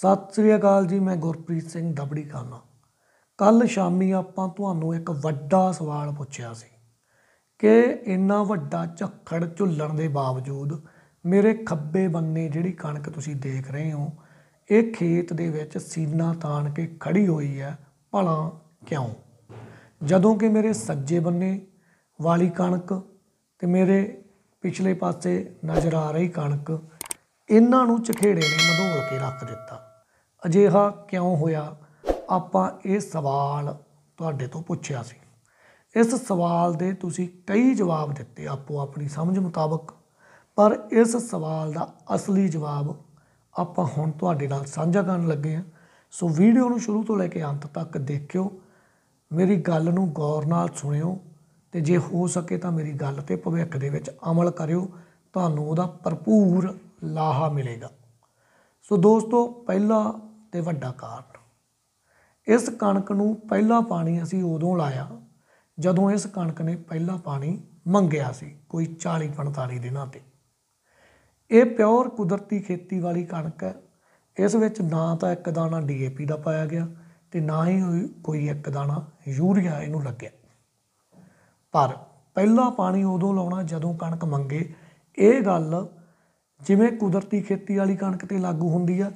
ਸਤਿ ਸ੍ਰੀ ਅਕਾਲ ਜੀ ਮੈਂ ਗੁਰਪ੍ਰੀਤ ਸਿੰਘ ਦਬੜੀ ਕਾਨਾ ਕੱਲ ਸ਼ਾਮੀ ਆਪਾਂ ਤੁਹਾਨੂੰ ਇੱਕ ਵੱਡਾ ਸਵਾਲ ਪੁੱਛਿਆ ਸੀ ਕਿ ਇੰਨਾ ਵੱਡਾ ਝੱਖੜ ਝੁੱਲਣ ਦੇ ਬਾਵਜੂਦ ਮੇਰੇ ਖੱਬੇ ਬੰਨੇ ਜਿਹੜੀ ਕਣਕ ਤੁਸੀਂ ਦੇਖ ਰਹੇ ਹੋ ਇਹ ਖੇਤ ਦੇ ਵਿੱਚ ਸੀਨਾ ਤਾਣ ਕੇ ਖੜੀ ਹੋਈ ਹੈ ਭਲਾ ਕਿਉਂ ਜਦੋਂ ਕਿ ਮੇਰੇ ਸੱਜੇ ਬੰਨੇ ਵਾਲੀ ਕਣਕ ਤੇ ਮੇਰੇ ਪਿਛਲੇ ਪਾਸੇ ਨਜ਼ਰ ਆ ਰਹੀ ਕਣਕ ਇਹਨਾਂ ਨੂੰ ਚਖੇੜੇ ਨੇ ਮਧੋਲ ਕੇ ਰੱਖ ਦਿੱਤਾ ਅਜਿਹਾ ਕਿਉਂ ਹੋਇਆ ਆਪਾਂ ਇਹ ਸਵਾਲ ਤੁਹਾਡੇ ਤੋਂ ਪੁੱਛਿਆ ਸੀ ਇਸ ਸਵਾਲ ਦੇ ਤੁਸੀਂ ਕਈ ਜਵਾਬ ਦਿੱਤੇ ਆਪੋ ਆਪਣੀ ਸਮਝ ਮੁਤਾਬਕ ਪਰ ਇਸ ਸਵਾਲ ਦਾ ਅਸਲੀ ਜਵਾਬ ਆਪਾਂ ਹੁਣ ਤੁਹਾਡੇ ਨਾਲ ਸਾਂਝਾ ਕਰਨ ਲੱਗੇ ਹਾਂ ਸੋ ਵੀਡੀਓ ਨੂੰ ਸ਼ੁਰੂ ਤੋਂ ਲੈ ਕੇ ਅੰਤ ਤੱਕ ਦੇਖਿਓ ਮੇਰੀ ਗੱਲ ਨੂੰ ਗੌਰ ਨਾਲ ਸੁਣਿਓ ਤੇ ਜੇ ਹੋ ਸਕੇ ਤਾਂ ਮੇਰੀ ਗੱਲ ਤੇ ਭਵਿੱਖ ਦੇ ਵਿੱਚ ਅਮਲ ਕਰਿਓ ਤੁਹਾਨੂੰ ਉਹਦਾ ਭਰਪੂਰ ਲਾਹਾ ਮਿਲੇਗਾ ਸੋ ਦੋਸਤੋ ਪਹਿਲਾ ਤੇ ਵੱਡਾ ਕਾਰਨ ਇਸ ਕਣਕ ਨੂੰ ਪਹਿਲਾ ਪਾਣੀ ਅਸੀਂ ਉਦੋਂ ਲਾਇਆ ਜਦੋਂ ਇਸ ਕਣਕ ਨੇ ਪਹਿਲਾ ਪਾਣੀ ਮੰਗਿਆ ਸੀ ਕੋਈ 40 45 ਦਿਨਾਂ ਤੇ ਇਹ ਪਿਓਰ ਕੁਦਰਤੀ ਖੇਤੀ ਵਾਲੀ ਕਣਕ ਹੈ ਇਸ ਵਿੱਚ ਨਾ ਤਾਂ ਇੱਕ ਦਾਣਾ ਡੀਏਪੀ ਦਾ ਪਾਇਆ ਗਿਆ ਤੇ ਨਾ ਹੀ ਕੋਈ ਇੱਕ ਦਾਣਾ ਯੂਰੀਆ ਇਹਨੂੰ ਲੱਗਿਆ ਪਰ ਪਹਿਲਾ ਪਾਣੀ ਉਦੋਂ ਲਾਉਣਾ ਜਦੋਂ ਕਣਕ ਮੰਗੇ ਇਹ ਗੱਲ ਜਿਵੇਂ ਕੁਦਰਤੀ ਖੇਤੀ ਵਾਲੀ ਕਣਕ ਤੇ ਲਾਗੂ ਹੁੰਦੀ ਆ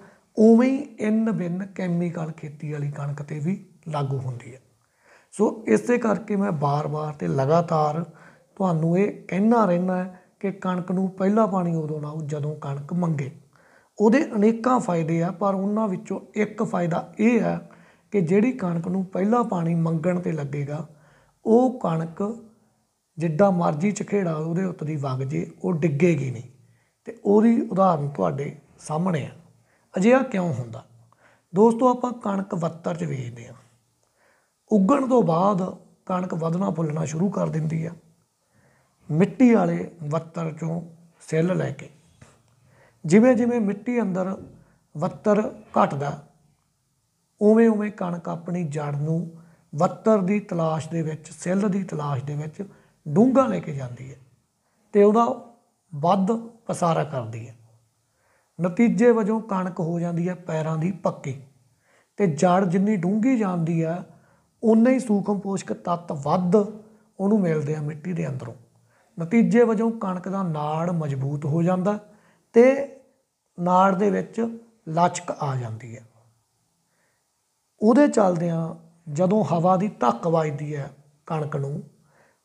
ਉਵੇਂ ਹੀ ਇਨ ਬਿਨ ਕੈਮੀਕਲ ਖੇਤੀ ਵਾਲੀ ਕਣਕ ਤੇ ਵੀ ਲਾਗੂ ਹੁੰਦੀ ਹੈ ਸੋ ਇਸੇ ਕਰਕੇ ਮੈਂ ਬਾਰ-ਬਾਰ ਤੇ ਲਗਾਤਾਰ ਤੁਹਾਨੂੰ ਇਹ ਕਹਿਣਾ ਰਹਿਣਾ ਕਿ ਕਣਕ ਨੂੰ ਪਹਿਲਾ ਪਾਣੀ ਉਦੋਂ ਲਾਓ ਜਦੋਂ ਕਣਕ ਮੰਗੇ ਉਹਦੇ ਅਨੇਕਾਂ ਫਾਇਦੇ ਆ ਪਰ ਉਹਨਾਂ ਵਿੱਚੋਂ ਇੱਕ ਫਾਇਦਾ ਇਹ ਹੈ ਕਿ ਜਿਹੜੀ ਕਣਕ ਨੂੰ ਪਹਿਲਾ ਪਾਣੀ ਮੰਗਣ ਤੇ ਲੱਗੇਗਾ ਉਹ ਕਣਕ ਜਿੱਡਾ ਮਰਜ਼ੀ ਚਖੇੜਾ ਉਹਦੇ ਉੱਤੇ ਦੀ ਵਗ ਜੇ ਉਹ ਡਿੱਗੇਗੀ ਨਹੀਂ ਤੇ ਉਹਦੀ ਉਦਾਹਰਨ ਤੁਹਾਡੇ ਸਾਹਮਣੇ ਆ ਅਜਿਹਾ ਕਿਉਂ ਹੁੰਦਾ ਦੋਸਤੋ ਆਪਾਂ ਕਣਕ ਵੱਤਰ 'ਚ ਵੇਚਦੇ ਆ ਉੱਗਣ ਤੋਂ ਬਾਅਦ ਕਣਕ ਵਧਣਾ ਫੁੱਲਣਾ ਸ਼ੁਰੂ ਕਰ ਦਿੰਦੀ ਆ ਮਿੱਟੀ ਵਾਲੇ ਵੱਤਰ 'ਚੋਂ ਸੈੱਲ ਲੈ ਕੇ ਜਿਵੇਂ ਜਿਵੇਂ ਮਿੱਟੀ ਅੰਦਰ ਵੱਤਰ ਘਟਦਾ ਉਵੇਂ ਉਵੇਂ ਕਣਕ ਆਪਣੀ ਜੜ ਨੂੰ ਵੱਤਰ ਦੀ ਤਲਾਸ਼ ਦੇ ਵਿੱਚ ਸੈੱਲ ਦੀ ਤਲਾਸ਼ ਦੇ ਵਿੱਚ ਡੂੰਘਾ ਲੈ ਕੇ ਜਾਂਦੀ ਹੈ ਤੇ ਉਹਦਾ ਵੱਧ ਪਸਾਰਾ ਕਰਦੀ ਹੈ ਨਤੀਜੇ ਵਜੋਂ ਕਣਕ ਹੋ ਜਾਂਦੀ ਹੈ ਪੈਰਾਂ ਦੀ ਪੱਕੀ ਤੇ ਜੜ ਜਿੰਨੀ ਡੂੰਗੀ ਜਾਂਦੀ ਆ ਉਨਾ ਹੀ ਸੂਖਮ ਪੋਸ਼ਕ ਤੱਤ ਵੱਧ ਉਹਨੂੰ ਮਿਲਦੇ ਆ ਮਿੱਟੀ ਦੇ ਅੰਦਰੋਂ ਨਤੀਜੇ ਵਜੋਂ ਕਣਕ ਦਾ ਨਾੜ ਮਜ਼ਬੂਤ ਹੋ ਜਾਂਦਾ ਤੇ ਨਾੜ ਦੇ ਵਿੱਚ ਲਚਕ ਆ ਜਾਂਦੀ ਹੈ ਉਹਦੇ ਚੱਲਦਿਆਂ ਜਦੋਂ ਹਵਾ ਦੀ ਧੱਕ ਵੱਜਦੀ ਹੈ ਕਣਕ ਨੂੰ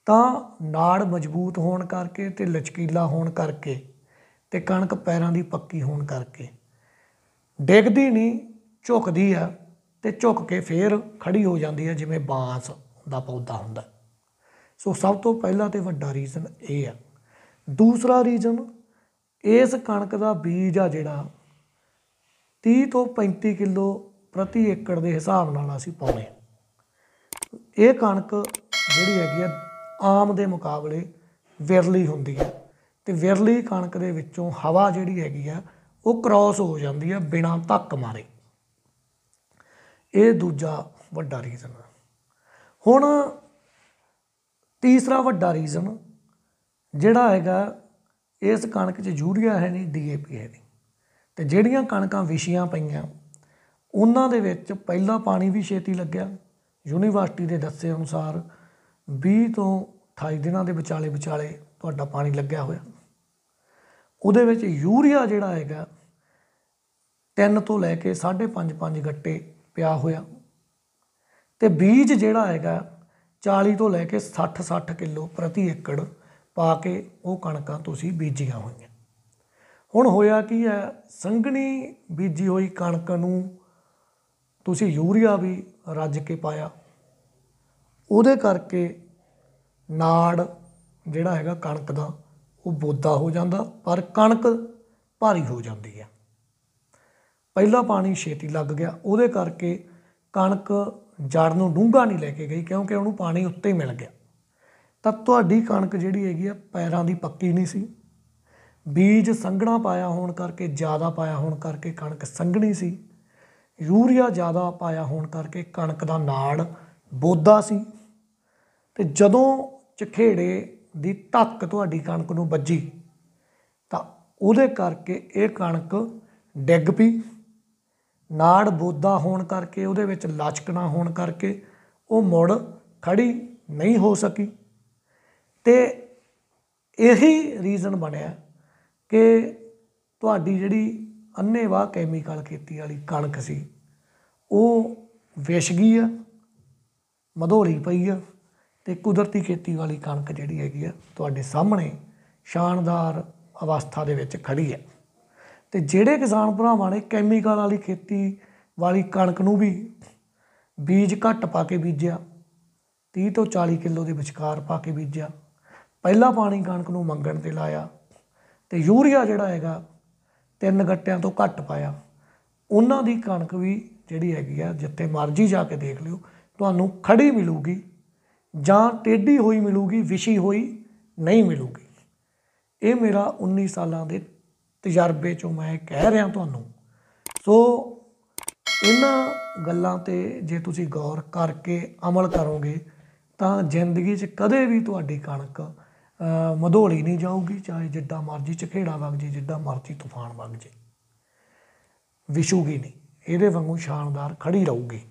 ਤਾਂ ਨਾੜ ਮਜ਼ਬੂਤ ਹੋਣ ਕਰਕੇ ਤੇ ਲਚਕੀਲਾ ਹੋਣ ਕਰਕੇ ਤੇ ਕਣਕ ਪੈਰਾਂ ਦੀ ਪੱਕੀ ਹੋਣ ਕਰਕੇ ਡਿੱਗਦੀ ਨਹੀਂ ਝੁਕਦੀ ਆ ਤੇ ਝੁਕ ਕੇ ਫੇਰ ਖੜੀ ਹੋ ਜਾਂਦੀ ਆ ਜਿਵੇਂ ਬਾਂਸ ਦਾ ਪੌਦਾ ਹੁੰਦਾ ਸੋ ਸਭ ਤੋਂ ਪਹਿਲਾ ਤੇ ਵੱਡਾ ਰੀਜ਼ਨ ਇਹ ਆ ਦੂਸਰਾ ਰੀਜ਼ਨ ਇਸ ਕਣਕ ਦਾ ਬੀਜ ਆ ਜਿਹੜਾ 30 ਤੋਂ 35 ਕਿਲੋ ਪ੍ਰਤੀ ਏਕੜ ਦੇ ਹਿਸਾਬ ਨਾਲ ਅਸੀਂ ਪਾਉਨੇ ਇਹ ਕਣਕ ਜਿਹੜੀ ਹੈਗੀ ਆ ਆਮ ਦੇ ਮੁਕਾਬਲੇ ਵਿਰਲੀ ਹੁੰਦੀ ਹੈ ਤੇ ਵਿਰਲੀ ਕਣਕ ਦੇ ਵਿੱਚੋਂ ਹਵਾ ਜਿਹੜੀ ਹੈਗੀ ਆ ਉਹ ਕ੍ਰਾਸ ਹੋ ਜਾਂਦੀ ਆ ਬਿਨਾਂ ਧੱਕ ਮਾਰੇ ਇਹ ਦੂਜਾ ਵੱਡਾ ਰੀਜ਼ਨ ਹੁਣ ਤੀਸਰਾ ਵੱਡਾ ਰੀਜ਼ਨ ਜਿਹੜਾ ਹੈਗਾ ਇਸ ਕਣਕ 'ਚ ਯੂਰੀਆ ਹੈ ਨਹੀਂ ਡੀਏਪੀ ਹੈ ਨਹੀਂ ਤੇ ਜਿਹੜੀਆਂ ਕਣਕਾਂ ਵਿਸ਼ੀਆਂ ਪਈਆਂ ਉਹਨਾਂ ਦੇ ਵਿੱਚ ਪਹਿਲਾ ਪਾਣੀ ਵੀ ਛੇਤੀ ਲੱਗਿਆ ਯੂਨੀਵਰਸਿਟੀ ਦੇ ਦੱਸੇ ਅਨੁਸਾਰ 20 ਤੋਂ 28 ਦਿਨਾਂ ਦੇ ਵਿਚਾਲੇ ਵਿਚਾਲੇ ਤੁਹਾਡਾ ਪਾਣੀ ਲੱਗਿਆ ਹੋਇਆ ਉਹਦੇ ਵਿੱਚ ਯੂਰੀਆ ਜਿਹੜਾ ਹੈਗਾ 3 ਤੋਂ ਲੈ ਕੇ 5.5 5 ਗੱਟੇ ਪਿਆ ਹੋਇਆ ਤੇ ਬੀਜ ਜਿਹੜਾ ਹੈਗਾ 40 ਤੋਂ ਲੈ ਕੇ 60 60 ਕਿਲੋ ਪ੍ਰਤੀ ਏਕੜ ਪਾ ਕੇ ਉਹ ਕਣਕਾਂ ਤੁਸੀਂ ਬੀਜੀਆਂ ਹੋਈਆਂ ਹੁਣ ਹੋਇਆ ਕੀ ਹੈ ਸੰਘਣੀ ਬੀਜੀ ਹੋਈ ਕਣਕ ਨੂੰ ਤੁਸੀਂ ਯੂਰੀਆ ਵੀ ਰੱਜ ਕੇ ਪਾਇਆ ਉਹਦੇ ਕਰਕੇ ਨਾੜ ਜਿਹੜਾ ਹੈਗਾ ਕਣਕ ਦਾ ਉਹ ਬੋਦਾ ਹੋ ਜਾਂਦਾ ਪਰ ਕਣਕ ਭਾਰੀ ਹੋ ਜਾਂਦੀ ਹੈ ਪਹਿਲਾ ਪਾਣੀ ਛੇਤੀ ਲੱਗ ਗਿਆ ਉਹਦੇ ਕਰਕੇ ਕਣਕ ਜੜ ਨੂੰ ਡੂੰਘਾ ਨਹੀਂ ਲੈ ਕੇ ਗਈ ਕਿਉਂਕਿ ਉਹਨੂੰ ਪਾਣੀ ਉੱਤੇ ਹੀ ਮਿਲ ਗਿਆ ਤਾਂ ਤੁਹਾਡੀ ਕਣਕ ਜਿਹੜੀ ਹੈਗੀ ਆ ਪੈਰਾਂ ਦੀ ਪੱਕੀ ਨਹੀਂ ਸੀ ਬੀਜ ਸੰਘਣਾ ਪਾਇਆ ਹੋਣ ਕਰਕੇ ਜ਼ਿਆਦਾ ਪਾਇਆ ਹੋਣ ਕਰਕੇ ਕਣਕ ਸੰਘਣੀ ਸੀ ਯੂਰੀਆ ਜ਼ਿਆਦਾ ਪਾਇਆ ਹੋਣ ਕਰਕੇ ਕਣਕ ਦਾ ਨਾੜ ਬੋਦਾ ਸੀ ਤੇ ਜਦੋਂ ਚਖੇੜੇ ਦੀ ਧੱਕ ਤੁਹਾਡੀ ਕਣਕ ਨੂੰ ਵੱਜੀ ਤਾਂ ਉਹਦੇ ਕਰਕੇ ਇਹ ਕਣਕ ਡਿੱਗ ਪਈ ਨਾੜ ਬੋਦਾ ਹੋਣ ਕਰਕੇ ਉਹਦੇ ਵਿੱਚ ਲਚਕਣਾ ਹੋਣ ਕਰਕੇ ਉਹ ਮੁੜ ਖੜੀ ਨਹੀਂ ਹੋ ਸਕੀ ਤੇ ਇਹੀ ਰੀਜ਼ਨ ਬਣਿਆ ਕਿ ਤੁਹਾਡੀ ਜਿਹੜੀ ਅੰਨੇਵਾ ਕੈਮੀਕਲ ਖੇਤੀ ਵਾਲੀ ਕਣਕ ਸੀ ਉਹ ਵਿਸ਼ ਗਈ ਆ ਮਧੋਰੀ ਪਈ ਆ ਤੇ ਕੁਦਰਤੀ ਖੇਤੀ ਵਾਲੀ ਕਣਕ ਜਿਹੜੀ ਹੈਗੀ ਆ ਤੁਹਾਡੇ ਸਾਹਮਣੇ ਸ਼ਾਨਦਾਰ ਅਵਸਥਾ ਦੇ ਵਿੱਚ ਖੜੀ ਹੈ ਤੇ ਜਿਹੜੇ ਕਿਸਾਨ ਭਰਾਵਾਂ ਨੇ ਕੈਮੀਕਲ ਵਾਲੀ ਖੇਤੀ ਵਾਲੀ ਕਣਕ ਨੂੰ ਵੀ ਬੀਜ ਘੱਟ ਪਾ ਕੇ ਬੀਜਿਆ 30 ਤੋਂ 40 ਕਿਲੋ ਦੇ ਵਿਚਕਾਰ ਪਾ ਕੇ ਬੀਜਿਆ ਪਹਿਲਾ ਪਾਣੀ ਕਣਕ ਨੂੰ ਮੰਗਣ ਤੇ ਲਾਇਆ ਤੇ ਯੂਰੀਆ ਜਿਹੜਾ ਹੈਗਾ ਤਿੰਨ ਗੱਟਿਆਂ ਤੋਂ ਘੱਟ ਪਾਇਆ ਉਹਨਾਂ ਦੀ ਕਣਕ ਵੀ ਜਿਹੜੀ ਹੈਗੀ ਆ ਜਿੱਥੇ ਮਰਜ਼ੀ ਜਾ ਕੇ ਦੇਖ ਲਿਓ ਤੁਹਾਨੂੰ ਖੜੀ ਮਿਲੂਗੀ ਜਾਂ ਟੇਢੀ ਹੋਈ ਮਿਲੂਗੀ ਵਿਸ਼ੀ ਹੋਈ ਨਹੀਂ ਮਿਲੂਗੀ ਇਹ ਮੇਰਾ 19 ਸਾਲਾਂ ਦੇ ਤਜਰਬੇ ਚੋਂ ਮੈਂ ਕਹਿ ਰਿਹਾ ਤੁਹਾਨੂੰ ਸੋ ਇਹਨਾਂ ਗੱਲਾਂ ਤੇ ਜੇ ਤੁਸੀਂ ਗੌਰ ਕਰਕੇ ਅਮਲ ਕਰੋਗੇ ਤਾਂ ਜ਼ਿੰਦਗੀ 'ਚ ਕਦੇ ਵੀ ਤੁਹਾਡੀ ਕਣਕ ਮਧੋਲੀ ਨਹੀਂ ਜਾਊਗੀ ਚਾਹੇ ਜਿੱਦਾਂ ਮਰਜ਼ੀ ਚਖੇੜਾ ਵਗ ਜੇ ਜਿੱਦਾਂ ਮਰਜ਼ੀ ਤੂਫਾਨ ਵਗ ਜੇ ਵਿਸ਼ੂਗੀ ਨਹੀਂ ਇਹਦੇ ਵਾਂਗੂ ਸ਼ਾਨਦਾਰ ਖੜੀ ਰਹੂਗੀ